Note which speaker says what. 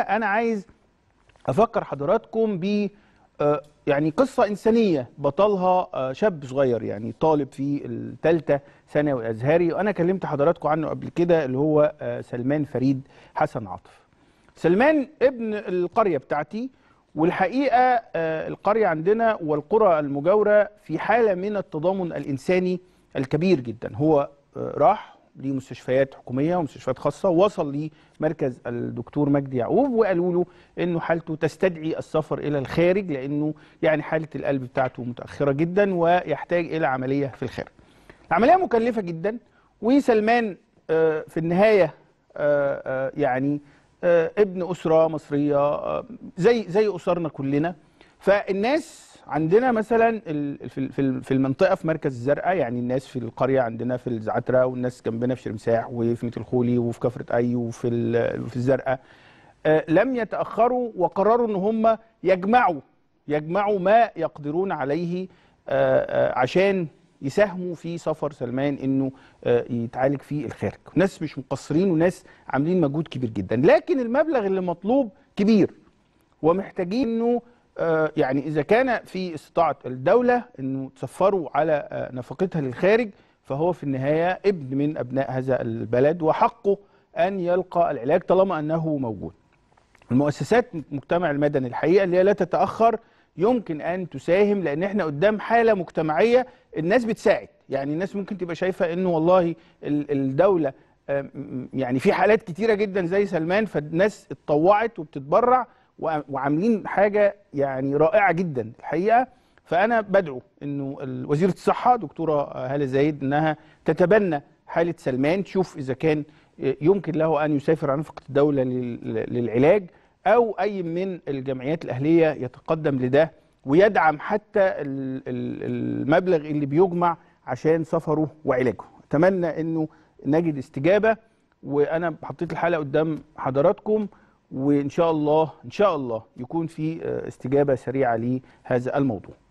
Speaker 1: انا عايز افكر حضراتكم ب آه، يعني قصه انسانيه بطلها آه، شاب صغير يعني طالب في الثالثه ثانوي ازهري وانا كلمت حضراتكم عنه قبل كده اللي هو آه، سلمان فريد حسن عاطف سلمان ابن القريه بتاعتي والحقيقه القريه عندنا والقرى المجاوره في حاله من التضامن الانساني الكبير جدا هو راح لمستشفيات حكوميه ومستشفيات خاصه وصل لمركز الدكتور مجدي يعقوب وقالوا له انه حالته تستدعي السفر الى الخارج لانه يعني حاله القلب بتاعته متاخره جدا ويحتاج الى عمليه في الخارج. العمليه مكلفه جدا وسلمان آه، في النهايه آه، آه، يعني ابن اسره مصريه زي زي اسرنا كلنا فالناس عندنا مثلا في المنطقه في مركز الزرقاء يعني الناس في القريه عندنا في الزعتره والناس جنبنا في شرمساح وفي ميت الخولي وفي كفره اي وفي في الزرقاء آه، لم يتاخروا وقرروا ان هم يجمعوا يجمعوا ما يقدرون عليه آه، آه، عشان يساهموا في سفر سلمان انه يتعالج فيه الخارج ناس مش مقصرين وناس عاملين مجهود كبير جدا لكن المبلغ اللي مطلوب كبير ومحتاجين انه آه، يعني إذا كان في استطاعة الدولة أنه تسفروا على آه، نفقتها للخارج فهو في النهاية ابن من أبناء هذا البلد وحقه أن يلقى العلاج طالما أنه موجود المؤسسات المجتمع المدني الحقيقة اللي هي لا تتأخر يمكن أن تساهم لأن احنا قدام حالة مجتمعية الناس بتساعد يعني الناس ممكن تبقى شايفة أنه والله الدولة آه، يعني في حالات كتيرة جدا زي سلمان فالناس اتطوعت وبتتبرع وعاملين حاجه يعني رائعه جدا الحقيقه فانا بدعو انه وزيره الصحه دكتوره هاله زايد انها تتبنى حاله سلمان تشوف اذا كان يمكن له ان يسافر عن فقه الدوله للعلاج او اي من الجمعيات الاهليه يتقدم لده ويدعم حتى المبلغ اللي بيجمع عشان سفره وعلاجه اتمنى انه نجد استجابه وانا حطيت الحلقه قدام حضراتكم وان شاء الله ان شاء الله يكون في آه، استجابه سريعه لهذا الموضوع